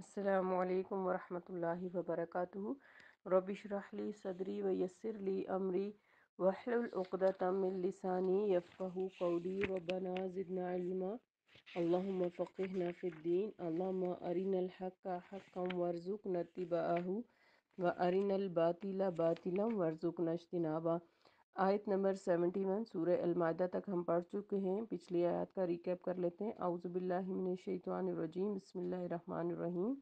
असलकम वरहमल वबरक रबिशरहली सदरी वयसरली अमरी वहलतमिलसानी यफ़ू कौली वबना ज़िदना इल्मा अल्लाम फ़िन फ़िद्दीन अल्लाम अरिन हक़ हक़म वर्ज़ुक नतिबाहू व अरिन बातिला बातिलम वर्ज़ुक नशतनाबा आयत नंबर 71 सूर्य अलमायदा तक हम पढ़ चुके हैं पिछली आयत का रिकैप कर लेते हैं आउज़बिल्लिमिनशैतवानरजीम बसमीम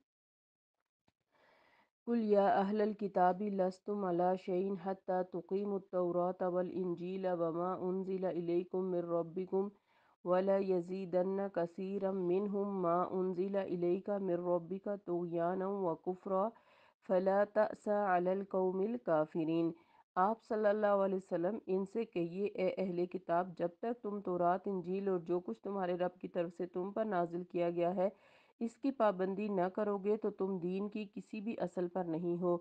कुल या अहल किताबी लस्तुम अला शैन हत्ता तुकीम तौरात वल इंजील वमा उनजिला इलैकुम मिर रब्बिकुम वला यजीदन्न कसीरम मिनहुम मा उनजिला इलैका मिर रब्बिका तुगयानम व कुफरा फला तसा अलल कौमिल काफिरीन आप सल्लल्लाहु अलैहि वसल्लम इनसे कहिए ए अहले किताब जब तक तुम तो रात इंजील और जो कुछ तुम्हारे रब की तरफ से तुम पर नाजिल किया गया है इसकी पाबंदी न करोगे तो तुम दीन की किसी भी असल पर नहीं हो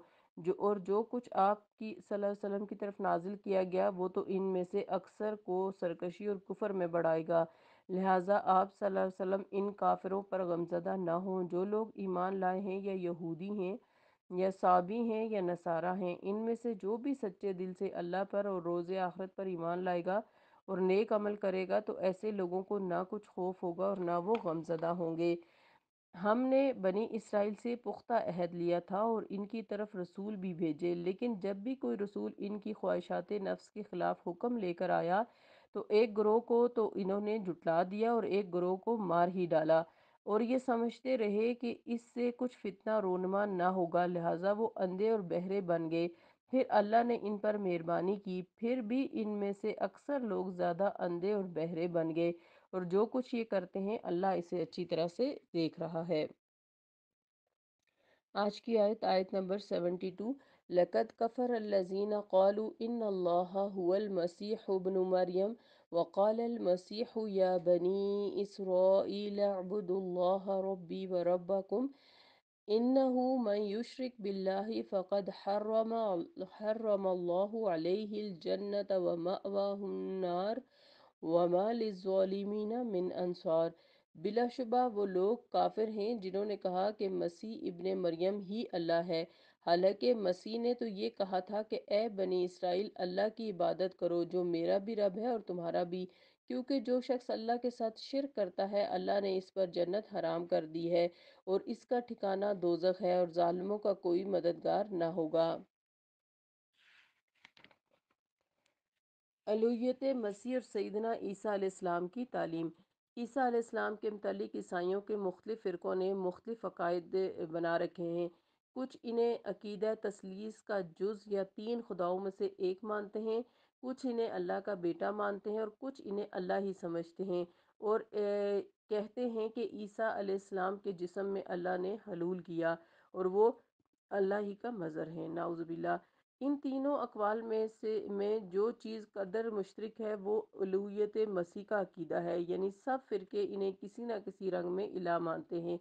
जो और जो कुछ आपकी वसल्लम की तरफ नाजिल किया गया वो तो इन में से अक्सर को सरकशी और कुफर में बढ़ाएगा लिहाजा आप वसल्लम इन काफिरों पर गमजदा ना हों जो लोग ईमान लाए हैं या यहूदी हैं या साबी हैं या नसारा हैं इनमें से जो भी सच्चे दिल से अल्लाह पर और रोज़ आखरत पर ईमान लाएगा और नेक अमल करेगा तो ऐसे लोगों को ना कुछ खौफ होगा और ना वो गमजदा होंगे हमने बनी इसराइल से पुख्ता अहद लिया था और इनकी तरफ रसूल भी भेजे लेकिन जब भी कोई रसूल इनकी ख्वाहिशात नफ्स के ख़िलाफ़ हुक्म लेकर आया तो एक ग्रोह को तो इन्होंने जुटला दिया और एक ग्रोह को मार ही डाला और ये समझते रहे कि इससे कुछ फितना रोनमा ना होगा लिहाजा वो अंधे और बहरे बन गए फिर अल्लाह ने इन पर मेहरबानी की फिर भी इनमें से अक्सर लोग ज़्यादा अंधे और बहरे बन गए और जो कुछ ये करते हैं अल्लाह इसे अच्छी तरह से देख रहा है आज की आयत आयत नंबर सेवेंटी टू लकत कफ़र अल्लाजीना कौलू इन अल्लाह हुवल मसीह मरियम وقال المسيح يا بني إسرائيل اعبدوا الله ربي وربكم إنه من يشرك بالله فقد حرم حرم الله عليه الجنة ومأواه النار وما للظالمين من أنصار بلا شبہ وہ لوگ کافر ہیں جنہوں نے کہا کہ مسیح ابن مریم ہی اللہ ہے हालांकि मसीह ने तो ये कहा था कि ए बनी इसराइल अल्लाह की इबादत करो जो मेरा भी रब है और तुम्हारा भी क्योंकि जो शख्स अल्लाह के साथ शिर करता है अल्लाह ने इस पर जन्नत हराम कर दी है और इसका ठिकाना दोजख है और ालमों का कोई मददगार न होगा अलूत मसीह और सईदना ईसा आलाम की तालीम ईसा आलाम के मतलब ईसाइयों के मुख्तफ फ़िरक़ों ने मुख्तफ़ अकायद बना रखे हैं कुछ इन्हें अकीद तसलीस का जुज़ या तीन खुदाओं में से एक मानते हैं कुछ इन्हें अल्लाह का बेटा मानते हैं और कुछ इन्हें अल्लाह ही समझते हैं और ए, कहते हैं कि ईसा अलैहिस्सलाम के जिसम में अल्लाह ने हलूल किया और वो अल्लाह ही का मज़र है नाउज़बिल्ला इन तीनों अकवाल में से में जो चीज़ कदर मुशरक है वो अलूयत मसीह का अकीदा है यानी सब फ़िरके इन्हें किसी ना किसी रंग में इला मानते हैं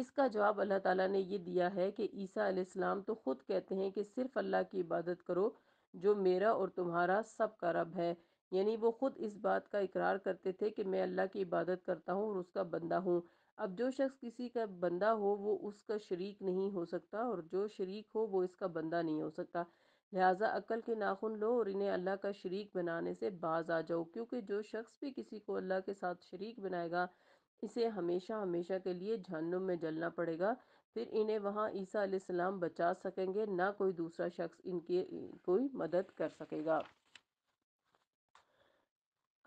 इसका जवाब अल्लाह ताला ने ये दिया है कि ईसा अलैहिस्सलाम तो ख़ुद कहते हैं कि सिर्फ़ अल्लाह की इबादत करो जो मेरा और तुम्हारा सब का रब है यानी वो ख़ुद इस बात का इकरार करते थे कि मैं अल्लाह की इबादत करता हूँ और उसका बंदा हूँ अब जो शख्स किसी का बंदा हो वो उसका शरीक नहीं हो सकता और जो शरीक हो वो इसका बंदा नहीं हो सकता लिहाजा अक्ल के नाखुन लो और इन्हें अल्लाह का शरीक बनाने से बाज आ जाओ क्योंकि जो शख्स भी किसी को अल्लाह के साथ शरीक बनाएगा इसे हमेशा हमेशा के लिए जहनुम में जलना पड़ेगा फिर इन्हें वहाँ ईसा सलाम बचा सकेंगे ना कोई दूसरा शख्स इनके कोई मदद कर सकेगा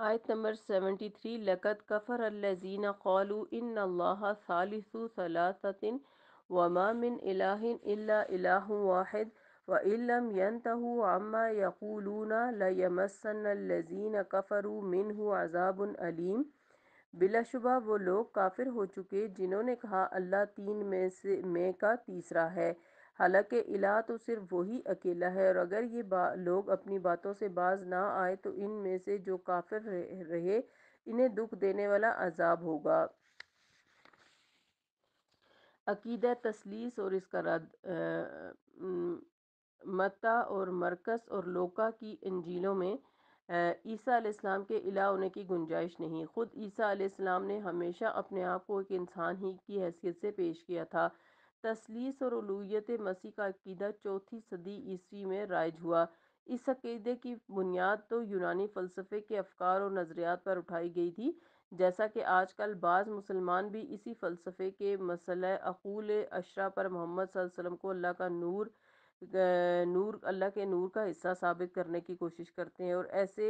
आयत नंबर सेवेंटी थ्री लकत कफ़र अल्लाजी कौलू इन अल्लाह वमामिन इलाहिन इल्ला इलाहु वाहिद व इल्लम यंतहु अम्मा यकूलूना लयमसन अल्लाजी कफ़रू मिनहु अजाबन अलीम बिलाशुबा वो लोग काफिर हो चुके जिन्होंने कहा अल्लाह तीन में से में का तीसरा है हालांकि इला तो सिर्फ वही अकेला है और अगर ये लोग अपनी बातों से बाज ना आए तो इन में से जो काफिर रहे इन्हें दुख देने वाला अजाब होगा अकीदा तसलीस और इसका रद मता और मरकस और लोका की इंजीलों में ईसा आलाम के अला होने की गुंजाइश नहीं ख़ुद ईसा आलाम ने हमेशा अपने आप को एक इंसान ही की हैसियत से पेश किया था तसलीस और अलूत मसीह का अकीदा चौथी सदी ईस्वी में राइज हुआ इस अकीदे की बुनियाद तो यूनानी फ़लसफ़े के अफकार और नज़रियात पर उठाई गई थी जैसा कि आजकल बाज़ मुसलमान भी इसी फ़लसफ़े के मसल अकूल अशरा पर मोहम्मद को अल्लाह का नूर नूर अल्लाह के नूर का हिस्सा साबित करने की कोशिश करते हैं और ऐसे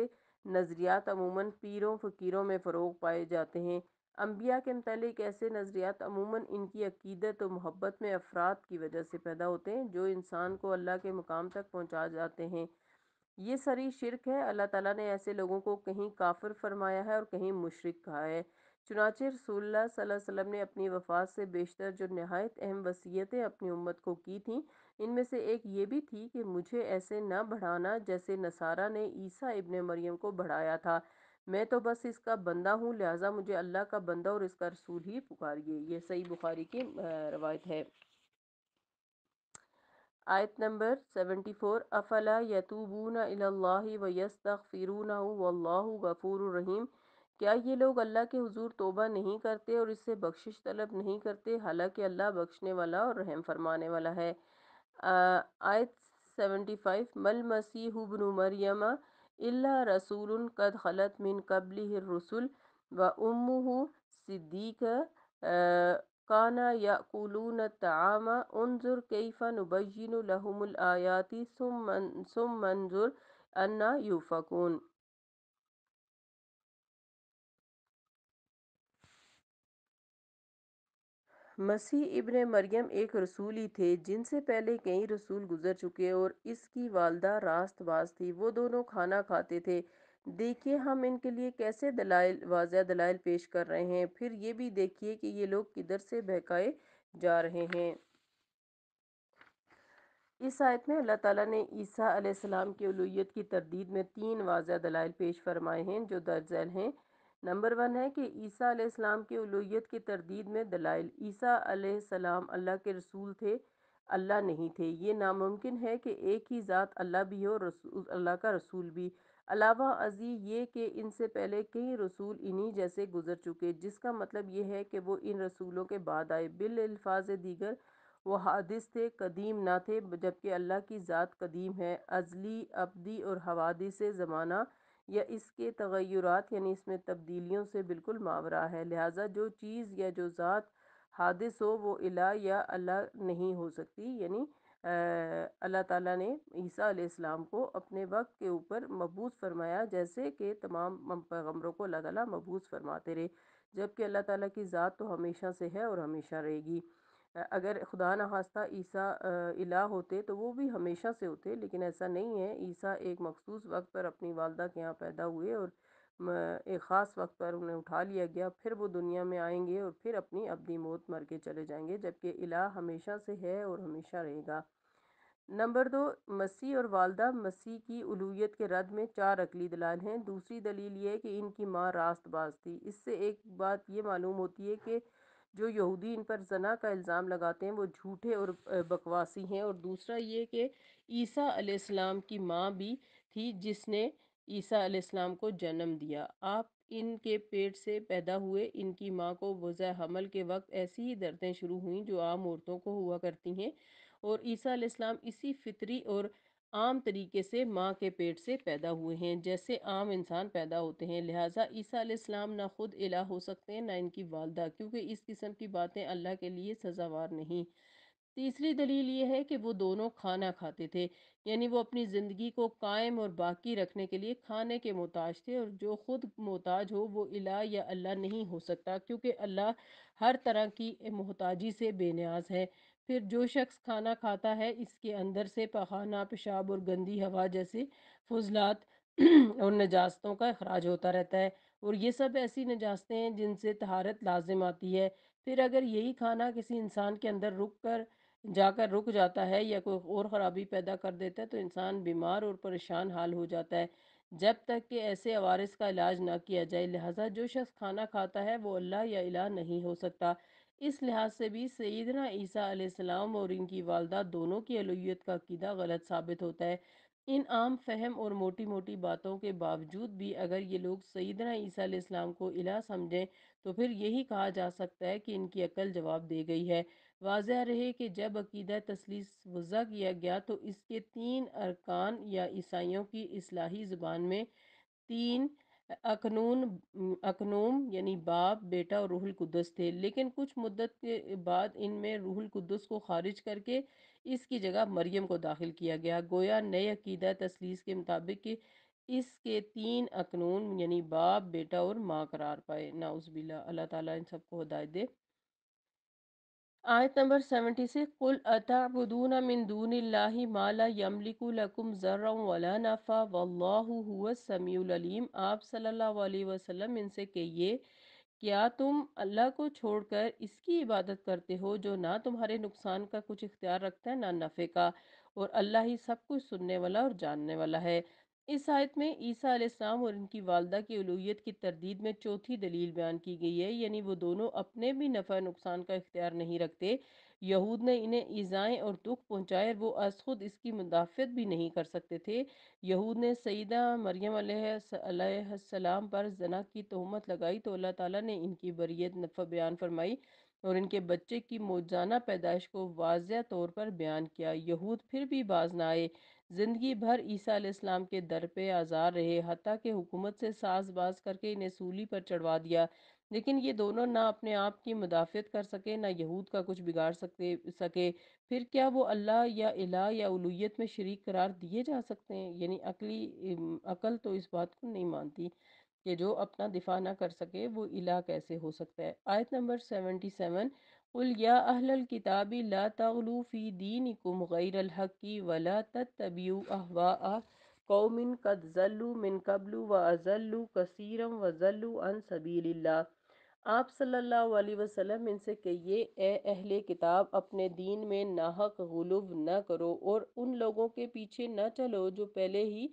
नज़रियात अमूमन पीरों फ़कीरों में फ़रोग पाए जाते हैं अम्बिया के मतलब ऐसे नज़रियात अमूमन इनकी अकीदत और मोहब्बत में अफराद की वजह से पैदा होते हैं जो इंसान को अल्लाह के मुकाम तक पहुँचा जाते हैं ये सारी शिरक है अल्लाह ताला ने ऐसे लोगों को कहीं काफिर फरमाया है और कहीं मुशरक कहा है चुनाचे रसूल सल्लल्लाहु ने अपनी वफ़ात से बेशतर जो नहायत अहम वसीयतें अपनी उम्मत को की थीं इनमें से एक ये भी थी कि मुझे ऐसे ना बढ़ाना जैसे नसारा ने ईसा इबन मरियम को बढ़ाया था मैं तो बस इसका बंदा हूँ लिहाजा मुझे अल्लाह का बंदा और इसका रसूल ही पुकारिए यह सही बुखारी की रवायत है आयत नंबर 74 अफला यतूबून व यस्तफ़िरून वल्लाह गफ़ूर रहीम क्या ये लोग अल्लाह के हुजूर तोबा नहीं करते और इससे बख्शिश तलब नहीं करते हालांकि अल्लाह बख्शने वाला और रहम फरमाने वाला है आयत 75 मल मसीहबन मरियम इल्ला रसूल कद खलत मिन कबली रसुल व उम्मू सिद्दीक कान याकुलून ताम उनजुर कैफ़ा नुबैन लहमुलआयाति सुम मंजुर अन्ना यूफ़कून मसीह इब्न मरियम एक रसूली थे जिनसे पहले कई रसूल गुजर चुके और इसकी वालदा रास्त बाज थी वो दोनों खाना खाते थे देखिए हम इनके लिए कैसे दलाइल वाजिया दलाइल पेश कर रहे हैं फिर ये भी देखिए कि ये लोग किधर से बहकाए जा रहे हैं इस आयत में अल्लाह ताला ने ईसा सलाम की उलूयत की तरदीद में तीन वाज़ दलाइल पेश फरमाए हैं जो दर्जैल हैं नंबर वन है कि ईसा सलाम की उलूयत की तरदीद में दलाइल ईसा सलाम अल्लाह के रसूल थे अल्लाह नहीं थे ये नामुमकिन है कि एक ही ज़ात अल्लाह भी हो रसूल अल्लाह का रसूल भी अलावा अजी ये कि इनसे पहले कई रसूल इन्हीं जैसे गुजर चुके जिसका मतलब ये है कि वो इन रसूलों के बाद आए बिल अल्फाज दीगर वह हादिस थे कदीम ना थे जबकि अल्लाह की ज़ात कदीम है अजली अबदी और हवादिस ज़माना या इसके तगैरत यानी इसमें तब्दीलियों से बिल्कुल मावरा है लिहाजा जो चीज़ या जो ज़ात हादिस हो वो अला या अल्लाह नहीं हो सकती यानी अल्लाह ताला ने ईसा आसमाम को अपने वक्त के ऊपर मबूस फरमाया जैसे कि तमाम पैगम्बरों को अल्लाह ताला मबूस फरमाते रहे जबकि अल्लाह ताला की ज़ात तो हमेशा से है और हमेशा रहेगी अगर खुदा नखास्ता ईसा इला होते तो वो भी हमेशा से होते लेकिन ऐसा नहीं है ईसा एक मखसूस वक्त पर अपनी वालदा के यहाँ पैदा हुए और एक ख़ास वक्त पर उन्हें उठा लिया गया फिर वो दुनिया में आएंगे और फिर अपनी अपनी मौत मर के चले जाएंगे जबकि इला हमेशा से है और हमेशा रहेगा नंबर दो मसीह और वालदा मसीह की उलूयत के रद में चार अकली दलाल हैं दूसरी दलील ये है कि इनकी माँ रास्तबाज थी इससे एक बात ये मालूम होती है कि जो यहूदी इन पर जना का इल्ज़ाम लगाते हैं वो झूठे और बकवासी हैं और दूसरा ये कि ईसा अलैहिस्सलाम की माँ भी थी जिसने ईसा अलैहिस्सलाम को जन्म दिया आप इनके पेट से पैदा हुए इनकी माँ को वज़ हमल के वक्त ऐसी ही दर्दें शुरू हुई जो आम औरतों को हुआ करती हैं और ईसा अलैहिस्सलाम इसी फितरी और आम तरीके से माँ के पेट से पैदा हुए हैं जैसे आम इंसान पैदा होते हैं लिहाजा ईसा अलैहिस्सलाम ना ख़ुद इला हो सकते हैं ना इनकी वालदा क्योंकि इस किस्म की बातें अल्लाह के लिए सज़ावार नहीं तीसरी दलील ये है कि वो दोनों खाना खाते थे यानी वो अपनी ज़िंदगी को कायम और बाकी रखने के लिए खाने के मोहताज थे और जो ख़ुद मोहताज हो वो इला या अल्लाह नहीं हो सकता क्योंकि अल्लाह हर तरह की मोहताजी से बेनियाज है फिर जो शख्स खाना खाता है इसके अंदर से पखाना पेशाब और गंदी हवा जैसे फजलात और नजास्तों का अखराज होता रहता है और ये सब ऐसी नजास्तें हैं जिनसे तहारत लाजिम आती है फिर अगर यही खाना किसी इंसान के अंदर रुक कर जाकर रुक जाता है या कोई और ख़राबी पैदा कर देता है तो इंसान बीमार और परेशान हाल हो जाता है जब तक कि ऐसे आवारस का इलाज ना किया जाए लिहाजा जो शख्स खाना खाता है वो अल्लाह या इला नहीं हो सकता इस लिहाज से भी सईदना ईसा अलैहिस्सलाम और इनकी वालदा दोनों की अलोयत का कीदा गलत साबित होता है इन आम फहम और मोटी मोटी बातों के बावजूद भी अगर ये लोग सईदना ईसा इस्लाम को इला समझें तो फिर यही कहा जा सकता है कि इनकी अकल जवाब दे गई है वाजह रहे कि जब अकीदा तसलीस वज़ा किया गया तो इसके तीन अरकान या ईसाइयों की असलाही ज़ुबान में तीन अकनून अकनूम यानी बाप बेटा और रूहुल कुद्दस थे लेकिन कुछ मुद्दत के बाद इनमें रूहुल कुद्दस को खारिज करके इसकी जगह मरियम को दाखिल किया गया गोया नए अकीदा तसलीस के मुताबिक कि इसके तीन अकनून यानी बाप बेटा और माँ करार पाए बिल्ला अल्लाह ताला इन सबको हदायत दे आयत नंबर सेवेंटी से कुल अताबुदून मिंदून माला यमलिकुलकुम ज़र्रम वला नफ़ा वल्लाहु हुआ समीम आप सल्लल्लाहु अलैहि वसल्लम इनसे कहिए क्या तुम अल्लाह को छोड़कर इसकी इबादत करते हो जो ना तुम्हारे नुकसान का कुछ इख्तियार रखता है ना नफ़े का और अल्लाह ही सब कुछ सुनने वाला और जानने वाला है इस आयत में ईसा अलैहिस्सलाम और उनकी वालदा की अलूत की तरदीद में चौथी दलील बयान की गई है यानी वो दोनों अपने भी नफ़ा नुकसान का इख्तियार नहीं रखते यहूद ने इन्हें ईज़ाएँ और दुख पहुँचाए और वो अस खुद इसकी मुदाफ़त भी नहीं कर सकते थे यहूद ने सईदा मरियम सलाम पर जना की तहमत लगाई तो अल्लाह ताली ने इनकी बरीत नफ़ा बयान फरमाई और इनके बच्चे की मौजाना पैदाइश को वाजह तौर पर बयान किया यहूद फिर भी बाज ना आए ज़िंदगी भर ईसा इस्लाम के दर पे आज़ार रहे हती के हुकूमत से साज बाज करके इन्हें सूली पर चढ़वा दिया लेकिन ये दोनों ना अपने आप की मुदाफ़त कर सके ना यहूद का कुछ बिगाड़ सकते सके फिर क्या वो अल्लाह या अला या उलूत में शरीक करार दिए जा सकते हैं यानी अकली अकल तो इस बात को नहीं मानती कि जो अपना दिफा ना कर सके वो इला कैसे हो सकता है आयत नंबर सेवेंटी सेवन कुल या अहल किताबी ला तगलू फ़ी दीन कुम गैरहक़ी वला तबी अहवा कौमिन कद जल्लू मिन कबलू व अजल्लू कसरम व जल्लू अन आप सल्लल्लाहु अलैहि वसल्लम इनसे कहिए ए अहले किताब अपने दीन में नाहक गुलूब न करो और उन लोगों के पीछे न चलो जो पहले ही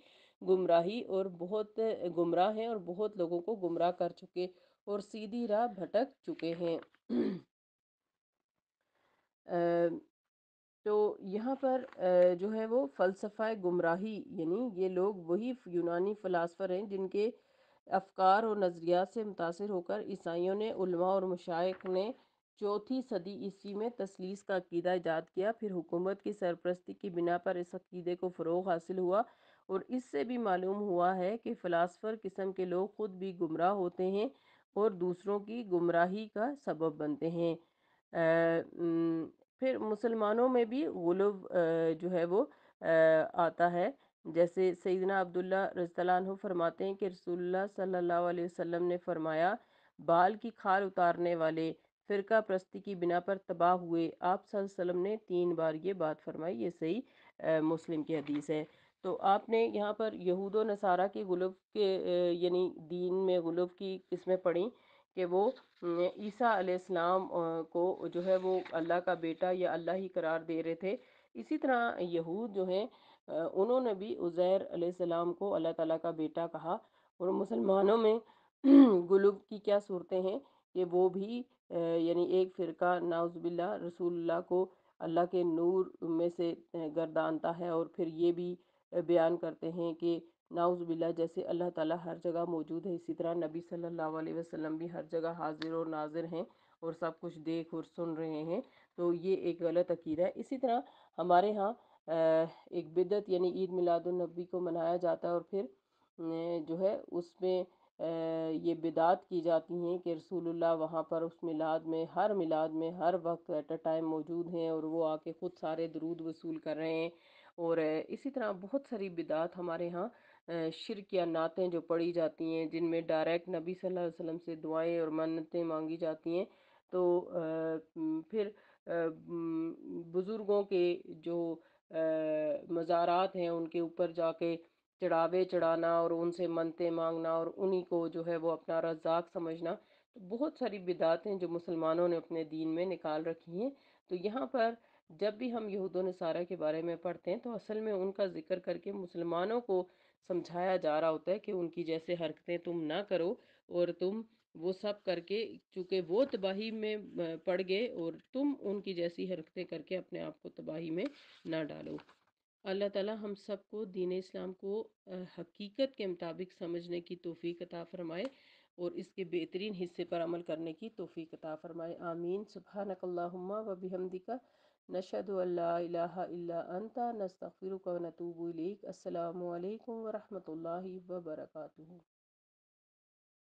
गुमराही और बहुत गुमराह हैं और बहुत लोगों को गुमराह कर चुके और सीधी राह भटक चुके हैं तो यहाँ पर जो है वो फ़लसफ़ा गुमराही यानी ये लोग वही यूनानी फ़िलासफ़र हैं जिनके अफकार और नज़रियात से मुतासर होकर ईसाइयों ने उल्मा और मशाइक ने चौथी सदी ईस्वी में तसलीस का अकीदा ईजाद किया फिर हुकूमत की सरपरस्ती की बिना पर इस अकीदे को फ़रोग हासिल हुआ और इससे भी मालूम हुआ है कि फ़िलासफ़र किस्म के लोग ख़ुद भी गुमराह होते हैं और दूसरों की गुमराही का सबब बनते हैं फिर मुसलमानों में भी गुलब जो है वो आता है जैसे सईदना अब्दुल्ला रजतलान फरमाते हैं कि रसुल्ला सल्लल्लाहु अलैहि वसल्लम ने फरमाया बाल की खाल उतारने वाले फ़िरका प्रस्ती की बिना पर तबाह हुए आप सल्लम ने तीन बार ये बात फरमाई ये सही मुस्लिम की हदीस है तो आपने यहाँ पर यहूद नसारा के गुलब के यानी दीन में गुलब की किस्में पढ़ी कि वो ईसा आलाम को जो है वो अल्लाह का बेटा या अल्लाह ही करार दे रहे थे इसी तरह यहूद जो हैं उन्होंने भी उज़ैर आलाम को अल्लाह ताला का बेटा कहा और मुसलमानों में गुलब की क्या सूरतें हैं कि वो भी यानी एक फ़िरका नाउज़बिल्ला रसूलुल्लाह को अल्लाह के नूर में से गर्दानता है और फिर ये भी बयान करते हैं कि नाउज़बिल्ला जैसे अल्लाह ताला हर जगह मौजूद है इसी तरह नबी सल्लल्लाहु अलैहि वसल्लम भी हर जगह हाजिर और नाजिर हैं और सब कुछ देख और सुन रहे हैं तो ये एक गलत अकीदा है इसी तरह हमारे यहाँ एक बिदत यानी ईद मिलादुलनबी को मनाया जाता है और फिर जो है उसमें ये बिदात की जाती हैं कि रसूलुल्लाह वहाँ पर उस मिलाद में हर मिलाद में हर वक्त एट अ टाइम मौजूद हैं और वो आके ख़ुद सारे दरूद वसूल कर रहे हैं और इसी तरह बहुत सारी बिदात हमारे यहाँ शिर या नातें जो पढ़ी जाती हैं जिनमें डायरेक्ट नबी सल्लल्लाहु अलैहि वसल्लम से दुआएं और मन्नतें मांगी जाती हैं तो फिर बुज़ुर्गों के जो मज़ारात हैं उनके ऊपर जाके चढ़ावे चढ़ाना और उनसे मनते मांगना और उन्हीं को जो है वो अपना रजाक समझना तो बहुत सारी बिदातें जो मुसलमानों ने अपने दीन में निकाल रखी हैं तो यहाँ पर जब भी हम यहूद नसारा के बारे में पढ़ते हैं तो असल में उनका ज़िक्र करके मुसलमानों को समझाया जा रहा होता है कि उनकी जैसे हरकतें तुम ना करो और तुम वो सब करके चूँकि वो तबाही में पड़ गए और तुम उनकी जैसी हरकतें करके अपने आप को तबाही में ना डालो अल्लाह ताला हम सबको दीन इस्लाम को हकीकत के मुताबिक समझने की तोफ़ी कता फरमाए और इसके बेहतरीन हिस्से पर अमल करने की तोफ़ी कता फरमाए आमीन सुबह नकल्ला वबी हमदिका नशद अल्ला अंता नस्तफ़िर नतूबुलक अल्लाम वरहमल वर्का